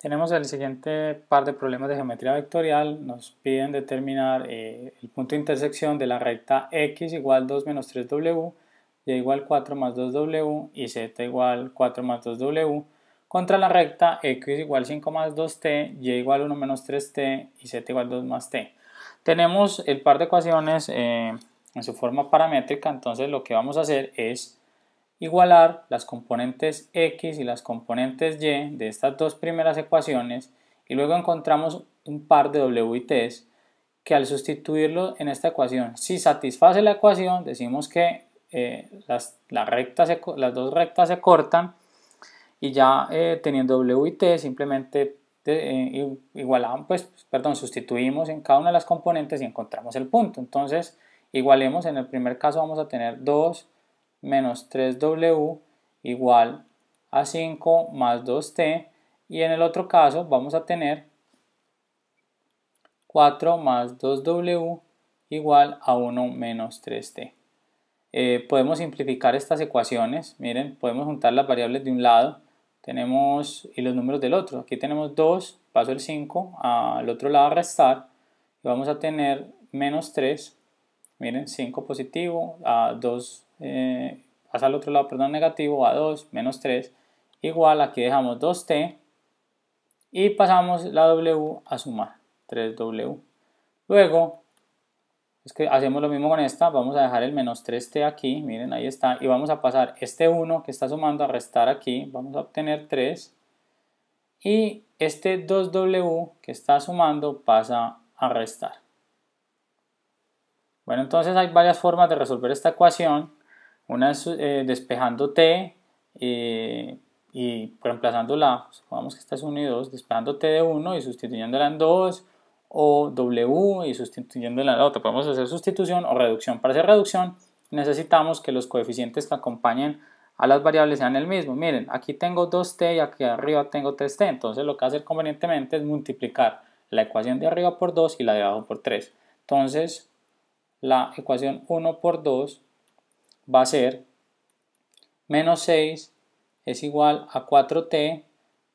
Tenemos el siguiente par de problemas de geometría vectorial. Nos piden determinar eh, el punto de intersección de la recta x igual 2 menos 3w, y igual 4 más 2w y z igual 4 más 2w contra la recta x igual 5 más 2t, y igual 1 menos 3t y z igual 2 más t. Tenemos el par de ecuaciones eh, en su forma paramétrica, entonces lo que vamos a hacer es igualar las componentes x y las componentes y de estas dos primeras ecuaciones y luego encontramos un par de w y t que al sustituirlo en esta ecuación, si satisface la ecuación, decimos que eh, las, las, dos rectas se cortan y ya eh, teniendo w y t simplemente eh, igualamos, pues, perdón, sustituimos en cada una de las componentes y encontramos el punto. Entonces, igualemos, en el primer caso vamos a tener 2 menos 3w igual a 5 más 2t y en el otro caso vamos a tener 4 más 2w igual a 1 menos 3t. Eh, podemos simplificar estas ecuaciones, miren, podemos juntar las variables de un lado tenemos y los números del otro. Aquí tenemos 2, paso el 5 al otro lado a restar y vamos a tener menos 3 Miren, 5 positivo a 2, eh, pasa al otro lado, perdón, negativo a 2 menos 3, igual aquí dejamos 2t y pasamos la w a sumar, 3w. Luego, es que hacemos lo mismo con esta, vamos a dejar el menos 3t aquí, miren, ahí está, y vamos a pasar este 1 que está sumando a restar aquí, vamos a obtener 3, y este 2w que está sumando pasa a restar. Bueno, entonces hay varias formas de resolver esta ecuación. Una es eh, despejando t eh, y reemplazándola, supongamos que esta es 1 y 2, despejando t de 1 y sustituyéndola en 2, o w y sustituyéndola en la otra. Podemos hacer sustitución o reducción. Para hacer reducción necesitamos que los coeficientes que acompañen a las variables sean el mismo. Miren, aquí tengo 2t y aquí arriba tengo 3t. Entonces lo que hacer convenientemente es multiplicar la ecuación de arriba por 2 y la de abajo por 3. Entonces la ecuación 1 por 2 va a ser menos 6 es igual a 4t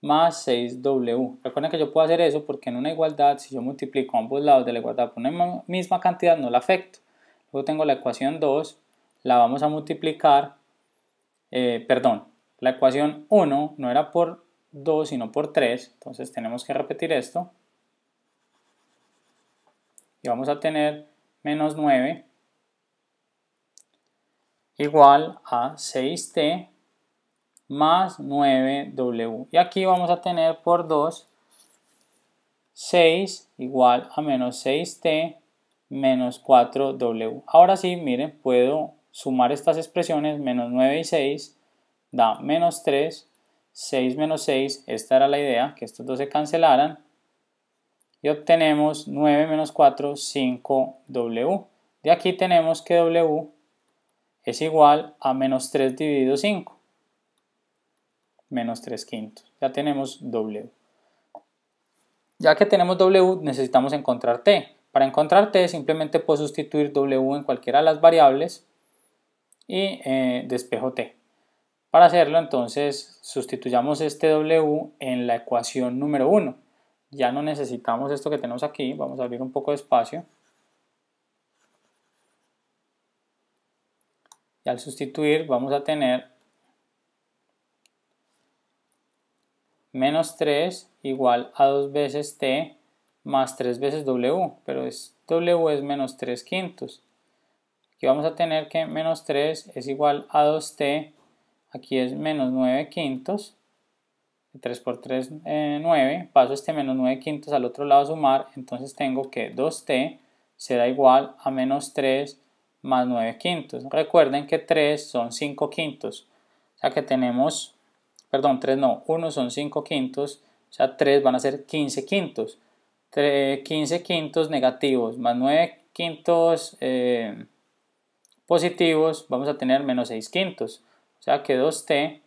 más 6w. Recuerden que yo puedo hacer eso porque en una igualdad, si yo multiplico ambos lados de la igualdad por una misma cantidad, no la afecto. Luego tengo la ecuación 2, la vamos a multiplicar, eh, perdón, la ecuación 1 no era por 2 sino por 3, entonces tenemos que repetir esto. Y vamos a tener menos 9 igual a 6t más 9w. Y aquí vamos a tener por 2 6 igual a menos 6t menos 4w. Ahora sí, miren, puedo sumar estas expresiones, menos 9 y 6 da menos 3, 6 menos 6, esta era la idea, que estos dos se cancelaran, y obtenemos 9 menos 4, 5w. De aquí tenemos que w es igual a menos 3 dividido 5, menos 3 quintos. Ya tenemos w. Ya que tenemos w, necesitamos encontrar t. Para encontrar t, simplemente puedo sustituir w en cualquiera de las variables y eh, despejo t. Para hacerlo, entonces, sustituyamos este w en la ecuación número 1 ya no necesitamos esto que tenemos aquí, vamos a abrir un poco de espacio. Y al sustituir vamos a tener menos 3 igual a 2 veces t más 3 veces w, pero es w es menos 3 quintos. Aquí vamos a tener que menos 3 es igual a 2t, aquí es menos 9 quintos 3 por 3, es 9, paso este menos 9 quintos al otro lado a sumar, entonces tengo que 2t será igual a menos 3 más 9 quintos. Recuerden que 3 son 5 quintos, o sea que tenemos, perdón, 3 no, 1 son 5 quintos, o sea 3 van a ser 15 quintos. 15 quintos negativos más 9 quintos eh, positivos, vamos a tener menos 6 quintos, o sea que 2t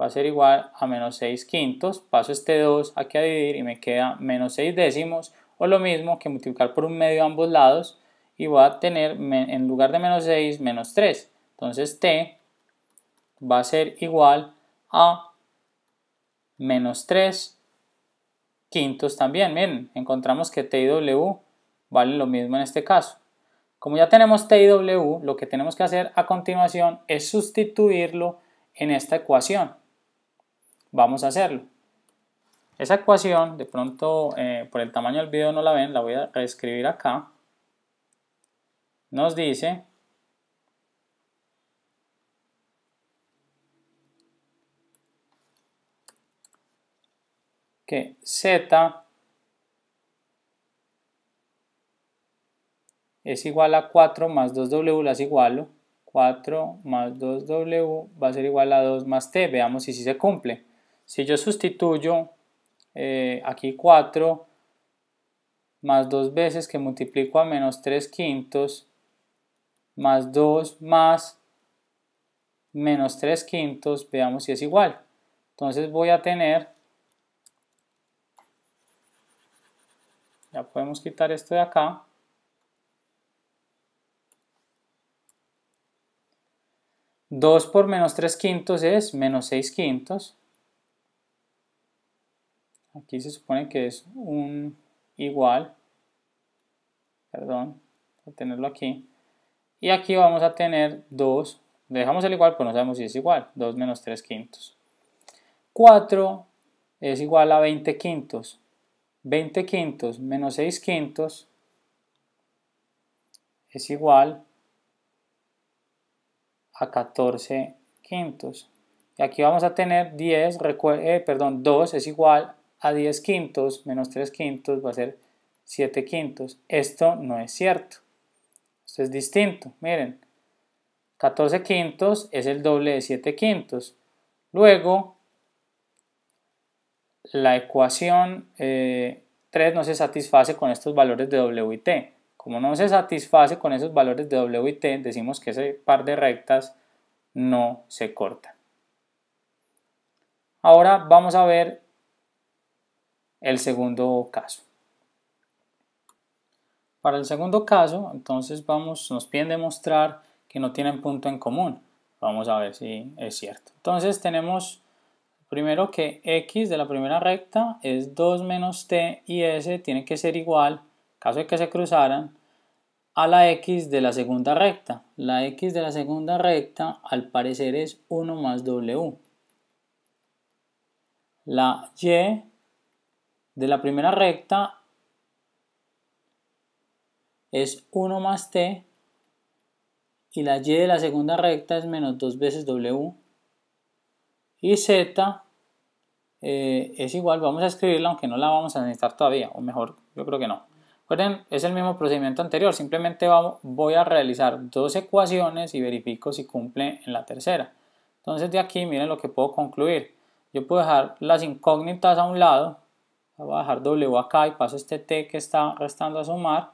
va a ser igual a menos 6 quintos. Paso este 2 aquí a dividir y me queda menos 6 décimos o lo mismo que multiplicar por un medio ambos lados y voy a tener en lugar de menos 6 menos 3. Entonces t va a ser igual a menos 3 quintos también. Miren, encontramos que t y w lo mismo en este caso. Como ya tenemos t y w, lo que tenemos que hacer a continuación es sustituirlo en esta ecuación vamos a hacerlo. Esa ecuación, de pronto eh, por el tamaño del video no la ven, la voy a reescribir acá. Nos dice que z es igual a 4 más 2w las igualo. 4 más 2w va a ser igual a 2 más t. Veamos si, si se cumple. Si yo sustituyo eh, aquí 4 más 2 veces que multiplico a menos 3 quintos más 2 más menos 3 quintos, veamos si es igual. Entonces voy a tener, ya podemos quitar esto de acá, 2 por menos 3 quintos es menos 6 quintos. Aquí se supone que es un igual. Perdón, a tenerlo aquí. Y aquí vamos a tener 2. Dejamos el igual, porque no sabemos si es igual. 2 menos 3 quintos. 4 es igual a 20 quintos. 20 quintos menos 6 quintos es igual a 14 quintos. Y aquí vamos a tener 10, eh, perdón, 2 es igual a 10 quintos menos 3 quintos va a ser 7 quintos. Esto no es cierto. Esto es distinto. Miren, 14 quintos es el doble de 7 quintos. Luego, la ecuación 3 eh, no se satisface con estos valores de W y T. Como no se satisface con esos valores de W y T, decimos que ese par de rectas no se corta Ahora vamos a ver el segundo caso. Para el segundo caso, entonces vamos, nos piden demostrar que no tienen punto en común. Vamos a ver si es cierto. Entonces tenemos primero que x de la primera recta es 2 menos t y s tiene que ser igual, caso de que se cruzaran, a la x de la segunda recta. La x de la segunda recta al parecer es 1 más w. La y de la primera recta es 1 más t y la y de la segunda recta es menos 2 veces w y z eh, es igual, vamos a escribirla aunque no la vamos a necesitar todavía, o mejor, yo creo que no. Recuerden, es el mismo procedimiento anterior, simplemente voy a realizar dos ecuaciones y verifico si cumple en la tercera. Entonces de aquí miren lo que puedo concluir. Yo puedo dejar las incógnitas a un lado voy a dejar W acá y paso este T que está restando a sumar.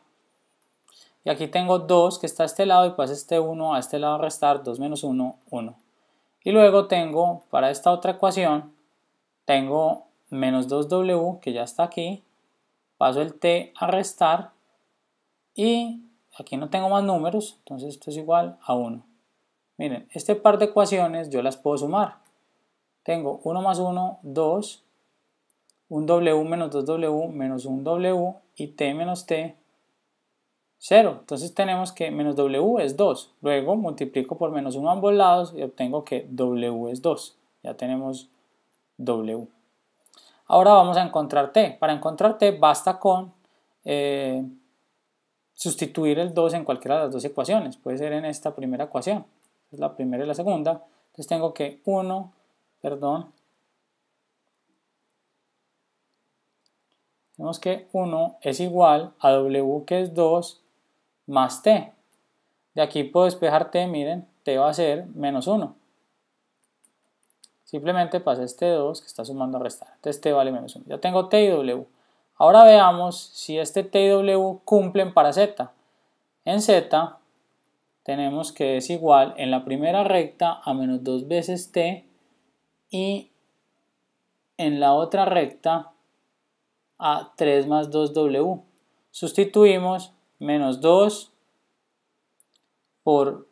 Y aquí tengo 2 que está a este lado y paso este 1 a este lado a restar, 2 menos 1, 1. Y luego tengo, para esta otra ecuación, tengo menos 2W que ya está aquí, paso el T a restar y aquí no tengo más números, entonces esto es igual a 1. Miren, este par de ecuaciones yo las puedo sumar. Tengo 1 más 1, 2, 1 W menos 2W menos 1 W y T menos T, 0. Entonces tenemos que menos W es 2. Luego multiplico por menos 1 ambos lados y obtengo que W es 2. Ya tenemos W. Ahora vamos a encontrar T. Para encontrar T basta con eh, sustituir el 2 en cualquiera de las dos ecuaciones. Puede ser en esta primera ecuación. Es la primera y la segunda. Entonces tengo que 1, perdón, Vemos que 1 es igual a W que es 2 más T. De aquí puedo despejar T, miren, T va a ser menos 1. Simplemente pasa este 2 que está sumando a restar. Entonces T vale menos 1. Ya tengo T y W. Ahora veamos si este T y W cumplen para Z. En Z tenemos que es igual en la primera recta a menos 2 veces T y en la otra recta a 3 más 2w. Sustituimos menos 2 por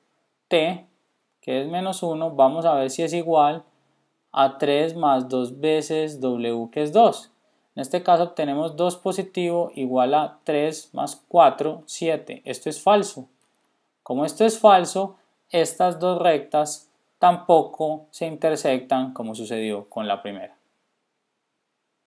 t, que es menos 1. Vamos a ver si es igual a 3 más 2 veces w, que es 2. En este caso obtenemos 2 positivo igual a 3 más 4, 7. Esto es falso. Como esto es falso, estas dos rectas tampoco se intersectan como sucedió con la primera.